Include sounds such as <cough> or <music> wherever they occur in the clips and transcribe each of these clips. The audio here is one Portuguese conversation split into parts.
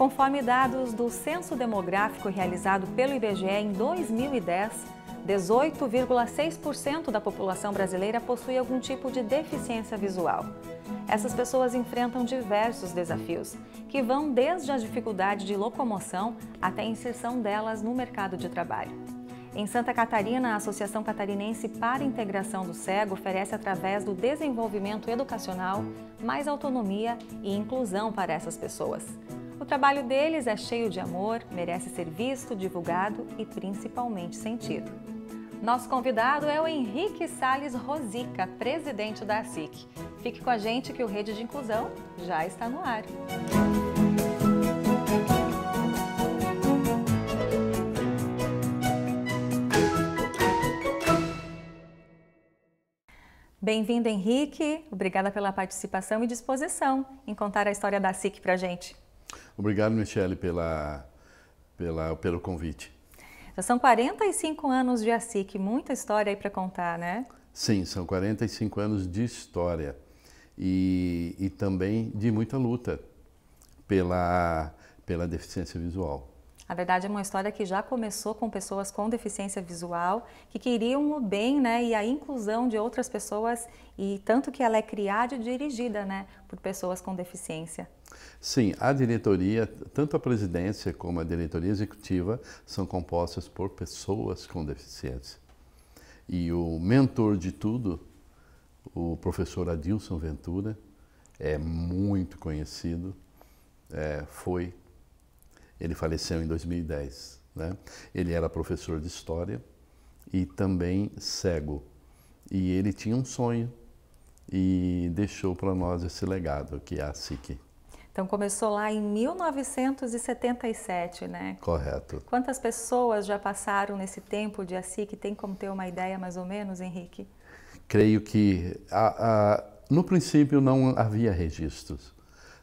Conforme dados do Censo Demográfico realizado pelo IBGE em 2010, 18,6% da população brasileira possui algum tipo de deficiência visual. Essas pessoas enfrentam diversos desafios, que vão desde a dificuldade de locomoção até a inserção delas no mercado de trabalho. Em Santa Catarina, a Associação Catarinense para a Integração do Cego oferece, através do desenvolvimento educacional, mais autonomia e inclusão para essas pessoas trabalho deles é cheio de amor, merece ser visto, divulgado e principalmente sentido. Nosso convidado é o Henrique Sales Rosica, presidente da SIC. Fique com a gente que o Rede de Inclusão já está no ar. Bem-vindo, Henrique. Obrigada pela participação e disposição em contar a história da SIC para a gente. Obrigado, Michele, pela, pela, pelo convite. Já então, são 45 anos de ASIC, muita história aí para contar, né? Sim, são 45 anos de história e, e também de muita luta pela, pela deficiência visual. Na verdade, é uma história que já começou com pessoas com deficiência visual que queriam o bem né, e a inclusão de outras pessoas, e tanto que ela é criada e dirigida né, por pessoas com deficiência. Sim, a diretoria, tanto a presidência como a diretoria executiva, são compostas por pessoas com deficiência. E o mentor de tudo, o professor Adilson Ventura, é muito conhecido, é, foi ele faleceu em 2010. Né? Ele era professor de história e também cego. E ele tinha um sonho e deixou para nós esse legado que é a SIC. Então começou lá em 1977, né? Correto. Quantas pessoas já passaram nesse tempo de ASIC? Tem como ter uma ideia mais ou menos, Henrique? Creio que a, a, no princípio não havia registros.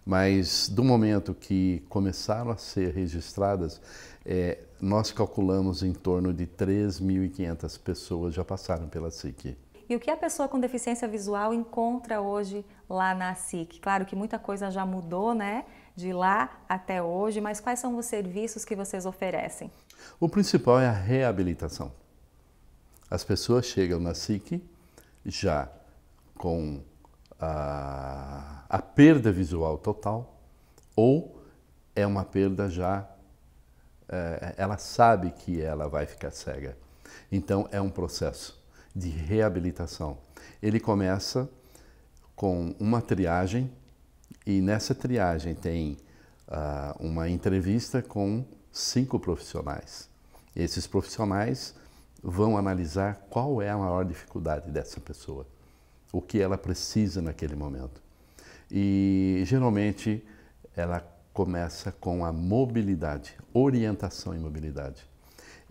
Mas do momento que começaram a ser registradas, é, nós calculamos em torno de 3.500 pessoas já passaram pela SIC. E o que a pessoa com deficiência visual encontra hoje lá na SIC? Claro que muita coisa já mudou, né? De lá até hoje, mas quais são os serviços que vocês oferecem? O principal é a reabilitação. As pessoas chegam na SIC já com a, a perda visual total ou é uma perda já, é, ela sabe que ela vai ficar cega. Então é um processo de reabilitação. Ele começa com uma triagem e nessa triagem tem uh, uma entrevista com cinco profissionais. Esses profissionais vão analisar qual é a maior dificuldade dessa pessoa o que ela precisa naquele momento. E geralmente ela começa com a mobilidade, orientação e mobilidade.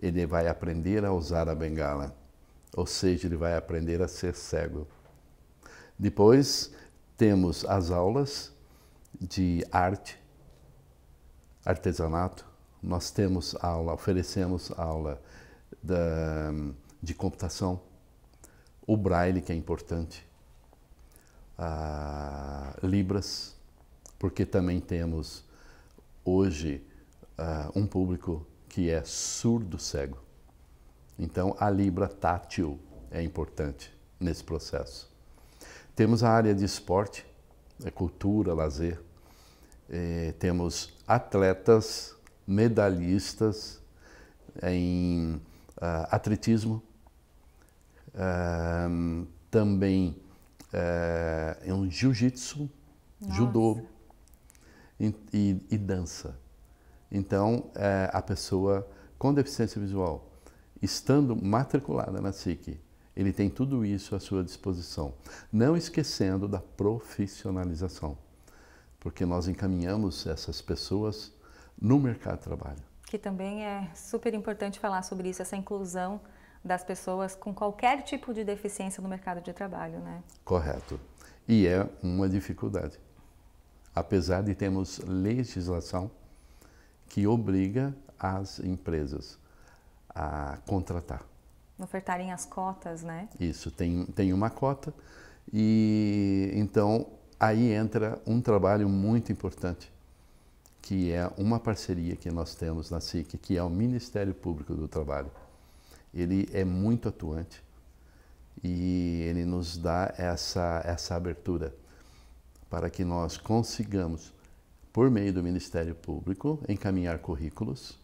Ele vai aprender a usar a bengala, ou seja, ele vai aprender a ser cego. Depois temos as aulas de arte, artesanato. Nós temos aula, oferecemos aula da, de computação, o braille que é importante a libras, porque também temos hoje ah, um público que é surdo cego. Então a libra tátil é importante nesse processo. Temos a área de esporte, é cultura, lazer. É, temos atletas, medalhistas é, em ah, atletismo, ah, também é, é um jiu-jitsu, judô e, e, e, dança. Então, é, a pessoa com deficiência visual, estando matriculada na SIC, ele tem tudo isso à sua disposição, não esquecendo da profissionalização, porque nós encaminhamos essas pessoas no mercado de trabalho. Que também é super importante falar sobre isso, essa inclusão das pessoas com qualquer tipo de deficiência no mercado de trabalho, né? Correto. E é uma dificuldade. Apesar de termos legislação que obriga as empresas a contratar. Ofertarem as cotas, né? Isso, tem, tem uma cota. E então aí entra um trabalho muito importante, que é uma parceria que nós temos na SIC, que é o Ministério Público do Trabalho ele é muito atuante e ele nos dá essa, essa abertura para que nós consigamos, por meio do Ministério Público, encaminhar currículos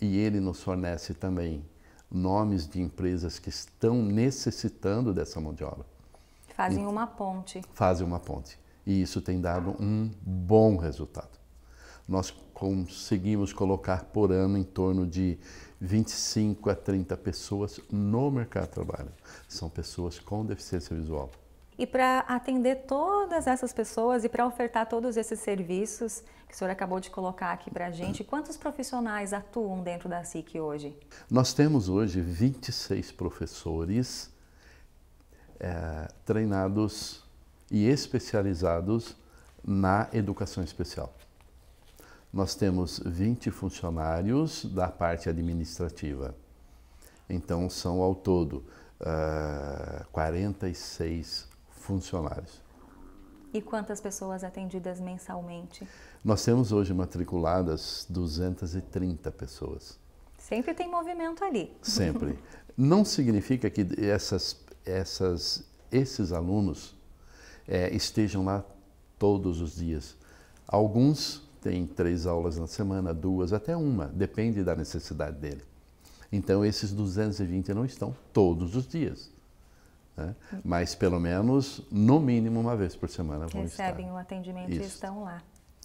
e ele nos fornece também nomes de empresas que estão necessitando dessa mão de obra. Fazem uma ponte. Fazem uma ponte. E isso tem dado um bom resultado. Nós conseguimos colocar por ano em torno de 25 a 30 pessoas no mercado de trabalho. São pessoas com deficiência visual. E para atender todas essas pessoas e para ofertar todos esses serviços que o senhor acabou de colocar aqui para a gente, quantos profissionais atuam dentro da SIC hoje? Nós temos hoje 26 professores é, treinados e especializados na educação especial nós temos 20 funcionários da parte administrativa. Então, são ao todo uh, eh, 46 funcionários. E quantas pessoas atendidas mensalmente? Nós temos hoje matriculadas 230 pessoas. Sempre tem movimento ali. Sempre. <laughs> Não significa que essas, essas, esses alunos é, estejam lá todos os dias. Alguns tem três aulas na semana, duas, até uma, depende da necessidade dele. Então, esses 220 não estão todos os dias. Né? Mas, pelo menos, no mínimo, uma vez por semana vão Recebem estar. o atendimento Isso. e estão lá.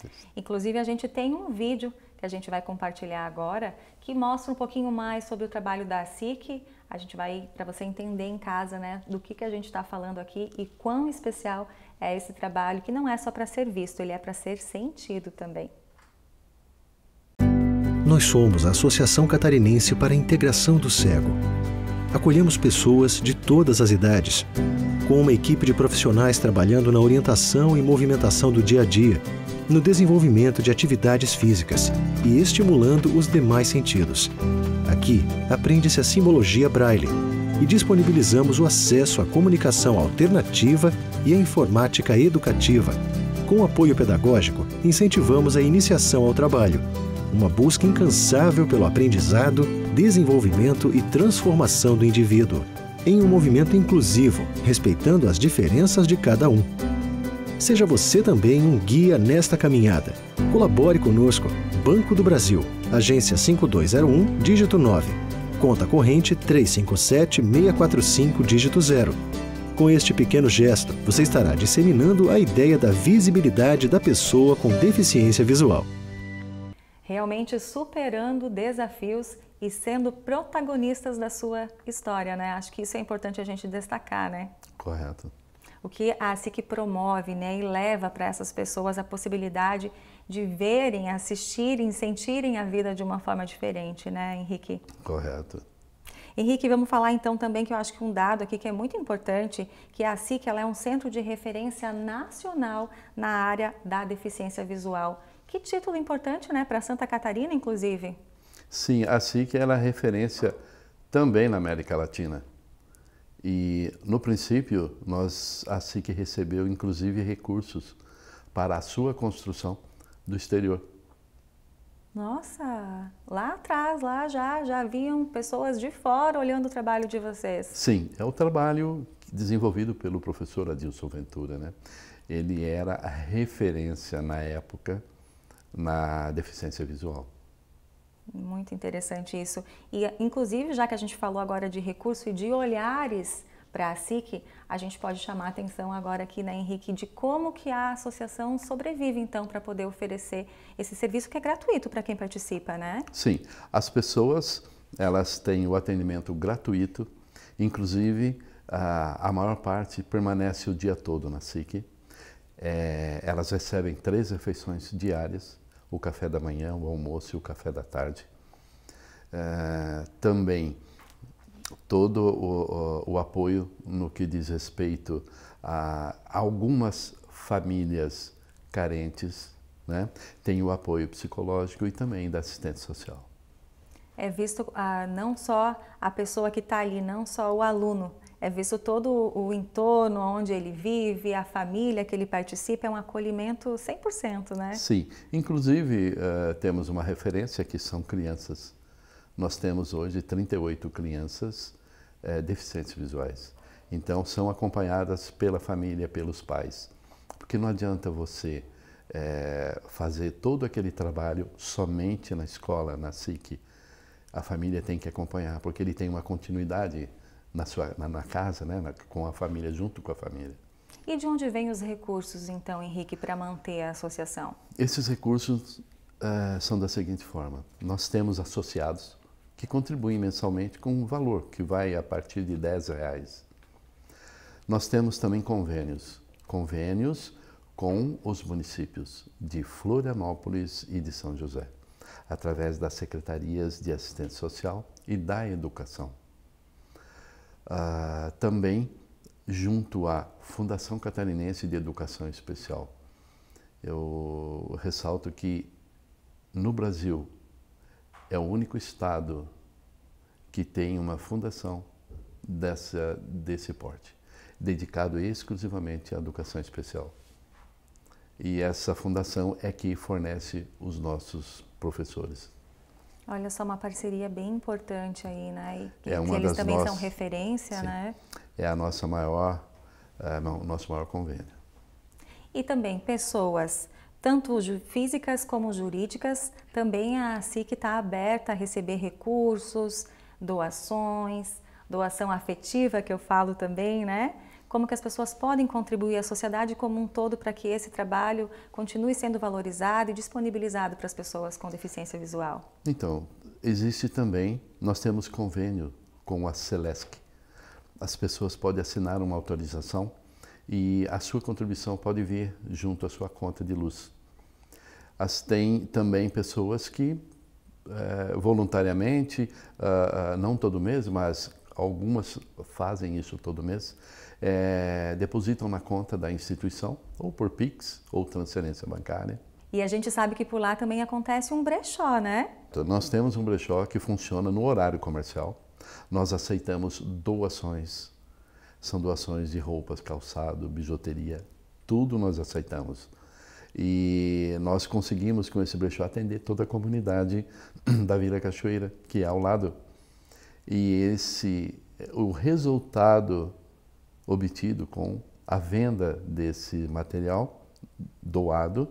Isso. Inclusive, a gente tem um vídeo que a gente vai compartilhar agora que mostra um pouquinho mais sobre o trabalho da SIC, a gente vai para você entender em casa, né, do que que a gente está falando aqui e quão especial é esse trabalho que não é só para ser visto, ele é para ser sentido também. Nós somos a Associação Catarinense para a Integração do Cego. Acolhemos pessoas de todas as idades, com uma equipe de profissionais trabalhando na orientação e movimentação do dia a dia, no desenvolvimento de atividades físicas e estimulando os demais sentidos. Aqui, aprende-se a simbologia Braille e disponibilizamos o acesso à comunicação alternativa e à informática educativa. Com apoio pedagógico, incentivamos a iniciação ao trabalho, uma busca incansável pelo aprendizado, desenvolvimento e transformação do indivíduo, em um movimento inclusivo, respeitando as diferenças de cada um. Seja você também um guia nesta caminhada. Colabore conosco. Banco do Brasil, agência 5201, dígito 9. Conta corrente 357645, dígito 0. Com este pequeno gesto, você estará disseminando a ideia da visibilidade da pessoa com deficiência visual. Realmente superando desafios e sendo protagonistas da sua história, né? Acho que isso é importante a gente destacar, né? Correto o que a SIC promove né, e leva para essas pessoas a possibilidade de verem, assistirem, sentirem a vida de uma forma diferente, né, Henrique? Correto. Henrique, vamos falar então também que eu acho que um dado aqui que é muito importante, que a SIC ela é um centro de referência nacional na área da deficiência visual. Que título importante, né, para Santa Catarina, inclusive? Sim, a SIC ela é referência também na América Latina. E no princípio, nós assim que recebeu inclusive recursos para a sua construção do exterior. Nossa, lá atrás, lá já, já haviam pessoas de fora olhando o trabalho de vocês. Sim, é o trabalho desenvolvido pelo professor Adilson Ventura, né? Ele era a referência na época na deficiência visual. Muito interessante isso. E, inclusive, já que a gente falou agora de recurso e de olhares para a SIC, a gente pode chamar a atenção agora aqui, né, Henrique, de como que a associação sobrevive, então, para poder oferecer esse serviço que é gratuito para quem participa, né? Sim. As pessoas, elas têm o atendimento gratuito, inclusive, a, a maior parte permanece o dia todo na SIC. É, elas recebem três refeições diárias o café da manhã, o almoço e o café da tarde. É, também todo o, o, o, apoio no que diz respeito a algumas famílias carentes, né? tem o apoio psicológico e também da assistente social. É visto ah, não só a pessoa que está ali, não só o aluno, é visto todo o entorno onde ele vive, a família que ele participa, é um acolhimento 100%, né? Sim. Inclusive, uh, temos uma referência que são crianças. Nós temos hoje 38 crianças uh, deficientes visuais. Então, são acompanhadas pela família, pelos pais. Porque não adianta você uh, fazer todo aquele trabalho somente na escola, na SIC. A família tem que acompanhar, porque ele tem uma continuidade na sua na, na casa, né, na, com a família, junto com a família. E de onde vêm os recursos, então, Henrique, para manter a associação? Esses recursos uh, são da seguinte forma: nós temos associados que contribuem mensalmente com um valor que vai a partir de 10 reais. Nós temos também convênios, convênios com os municípios de Florianópolis e de São José, através das secretarias de assistência social e da educação uh, também junto à Fundação Catarinense de Educação Especial. Eu ressalto que no Brasil é o único estado que tem uma fundação dessa, desse porte, dedicado exclusivamente à educação especial. E essa fundação é que fornece os nossos professores. Olha só, uma parceria bem importante aí, né? E, é uma eles das também nossas... são referência, Sim. né? É a nossa maior, é, o nosso maior convênio. E também pessoas, tanto físicas como jurídicas, também a SIC está aberta a receber recursos, doações, doação afetiva que eu falo também, né? como que as pessoas podem contribuir à sociedade como um todo para que esse trabalho continue sendo valorizado e disponibilizado para as pessoas com deficiência visual? Então, existe também, nós temos convênio com a Celesc. As pessoas podem assinar uma autorização e a sua contribuição pode vir junto à sua conta de luz. As, tem também pessoas que eh, voluntariamente, ah, ah, não todo mês, mas algumas fazem isso todo mês, é, depositam na conta da instituição, ou por PIX, ou transferência bancária. E a gente sabe que por lá também acontece um brechó, né? Então, nós temos um brechó que funciona no horário comercial. Nós aceitamos doações. São doações de roupas, calçado, bijuteria, tudo nós aceitamos. E nós conseguimos com esse brechó atender toda a comunidade <clears throat> da Vila Cachoeira, que é ao lado e esse o resultado obtido com a venda desse material doado,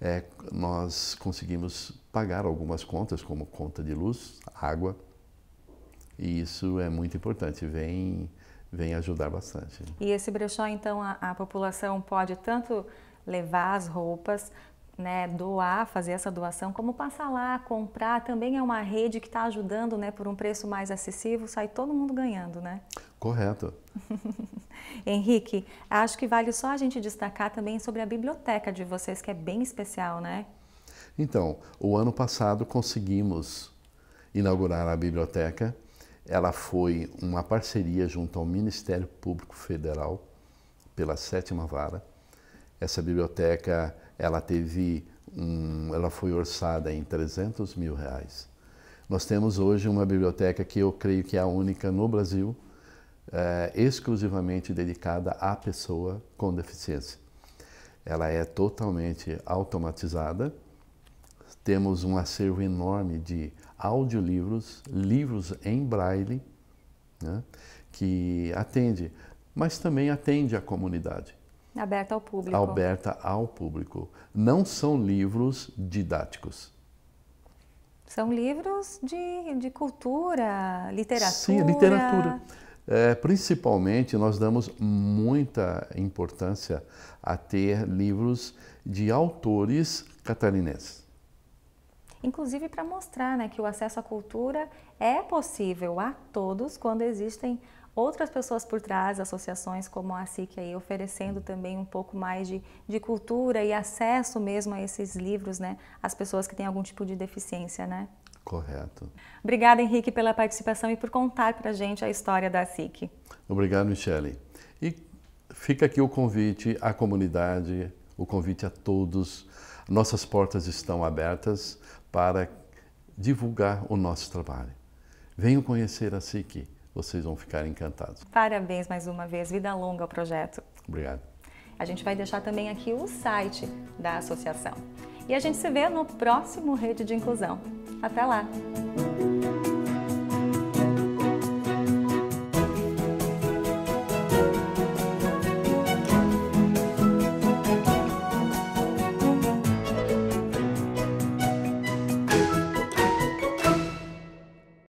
é, nós conseguimos pagar algumas contas, como conta de luz, água, e isso é muito importante, vem, vem ajudar bastante. E esse brechó, então, a, a população pode tanto levar as roupas né, doar, fazer essa doação, como passar lá, comprar, também é uma rede que está ajudando né, por um preço mais acessível, sai todo mundo ganhando, né? Correto. <laughs> Henrique, acho que vale só a gente destacar também sobre a biblioteca de vocês, que é bem especial, né? Então, o ano passado conseguimos inaugurar a biblioteca. Ela foi uma parceria junto ao Ministério Público Federal, pela sétima vara. Essa biblioteca ela teve um, ela foi orçada em 300 mil reais. Nós temos hoje uma biblioteca que eu creio que é a única no Brasil, é, exclusivamente dedicada à pessoa com deficiência. Ela é totalmente automatizada. Temos um acervo enorme de audiolivros, livros em braille, né, que atende, mas também atende a comunidade. Aberta ao público. Aberta ao público. Não são livros didáticos. São livros de, de cultura, literatura. Sim, literatura. É, principalmente, nós damos muita importância a ter livros de autores catarinenses. Inclusive para mostrar né, que o acesso à cultura é possível a todos quando existem outras pessoas por trás, associações como a SIC aí, oferecendo também um pouco mais de, de cultura e acesso mesmo a esses livros, né? As pessoas que têm algum tipo de deficiência, né? Correto. Obrigada, Henrique, pela participação e por contar para a gente a história da SIC. Obrigado, Michele. E fica aqui o convite à comunidade, o convite a todos. Nossas portas estão abertas para divulgar o nosso trabalho. Venham conhecer a SIC vocês vão ficar encantados. Parabéns mais uma vez, vida longa ao projeto. Obrigado. A gente vai deixar também aqui o site da associação. E a gente se vê no próximo Rede de Inclusão. Até lá!